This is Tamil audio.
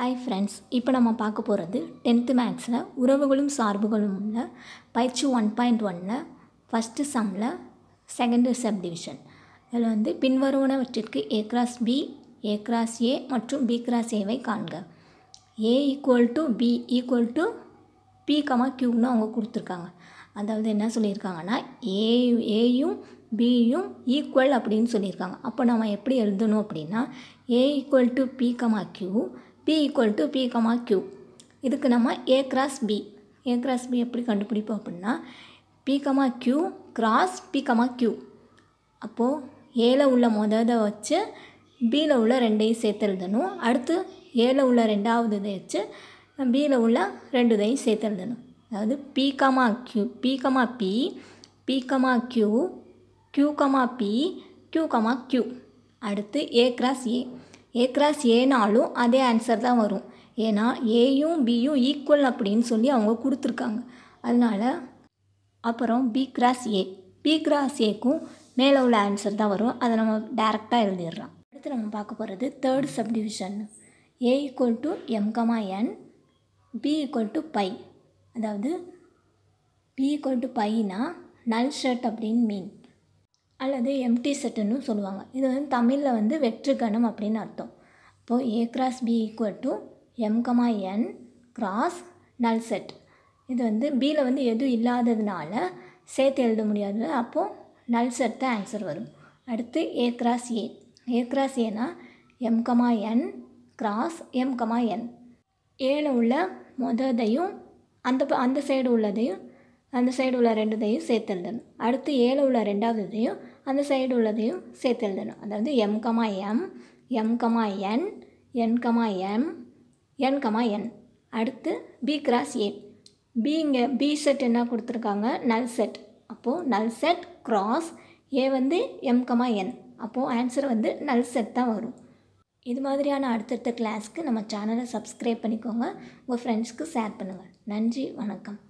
ஹாய் ஃப்ரெண்ட்ஸ் இப்போ நம்ம பார்க்க போகிறது டென்த்து மேக்ஸில் உறவுகளும் சார்புகளும்ல பயிற்சி ஒன் பாயிண்ட் ஒன்னில் ஃபஸ்ட்டு சம்மில் செகண்டு சப் டிவிஷன் இதில் வந்து பின்வருவனவற்றிற்கு A cross B A cross A மற்றும் பி கிராஸ் ஏவை காண்க A equal to B equal to B comma கியூன்னு அவங்க கொடுத்துருக்காங்க அதாவது என்ன சொல்லியிருக்காங்கன்னா ஏ ஏயும் பியும் ஈக்குவல் அப்படின்னு சொல்லியிருக்காங்க அப்போ நம்ம எப்படி எழுதணும் அப்படின்னா A equal to B comma Q B equal to B comma Q இதுக்கு நம்ம A cross B A cross B எப்படி கண்டுபிடிப்போம் அப்படின்னா B comma Q cross B comma Q அப்போது ஏல உள்ள மொததை வச்சு பியில் உள்ள ரெண்டையும் எழுதணும் அடுத்து ஏல உள்ள ரெண்டாவது இதை வச்சு பியில் உள்ள ரெண்டு இதையும் எழுதணும் அதாவது B comma Q B comma B B comma Q Q comma B Q comma Q அடுத்து A cross A A cross ஏனாலும் அதே ஆன்சர் தான் வரும் ஏன்னா ஏயும் பியும் ஈக்குவல் அப்படின்னு சொல்லி அவங்க கொடுத்துருக்காங்க அதனால் அப்புறம் B cross A B cross ஏக்கும் மேலே உள்ள ஆன்சர் தான் வரும் அதை நம்ம டேரெக்டாக எழுதிடுறோம் அடுத்து நம்ம பார்க்க போகிறது third subdivision A equal to M comma N B equal to pi அதாவது பி ஈக்குவல் டு பைனா நல் ஷர்ட் அப்படின்னு மீன் அல்லது எம்டி செட்டுன்னு சொல்லுவாங்க இது வந்து தமிழில் வந்து வெற்று வெற்றுக்கணம் அப்படின்னு அர்த்தம் அப்போது A cross B equal to M comma N cross null set இது வந்து பியில் வந்து எதுவும் இல்லாததுனால சேர்த்து எழுத முடியாது அப்போது நல் செட் தான் ஆன்சர் வரும் அடுத்து A cross A A cross M M comma N cross M comma N ஏல உள்ள மொததையும் அந்த அந்த சைடு உள்ளதையும் அந்த சைடு உள்ள ரெண்டுதையும் சேர்த்து எழுதணும் அடுத்து ஏழு உள்ள ரெண்டாவதையும் அந்த சைடு உள்ளதையும் சேர்த்து எழுதணும் அதாவது M comma M M comma N N comma M N comma N அடுத்து பி கிராஸ் ஏ பி இங்கே பி செட் என்ன கொடுத்துருக்காங்க நல் செட் அப்போது நல் செட் கிராஸ் ஏ வந்து எம் கமா என் அப்போது ஆன்சர் வந்து நல் செட் தான் வரும் இது மாதிரியான அடுத்தடுத்த கிளாஸ்க்கு நம்ம சேனலை சப்ஸ்கிரைப் பண்ணிக்கோங்க உங்கள் ஃப்ரெண்ட்ஸ்க்கு ஷேர் பண்ணுங்கள் நன்றி வணக்கம்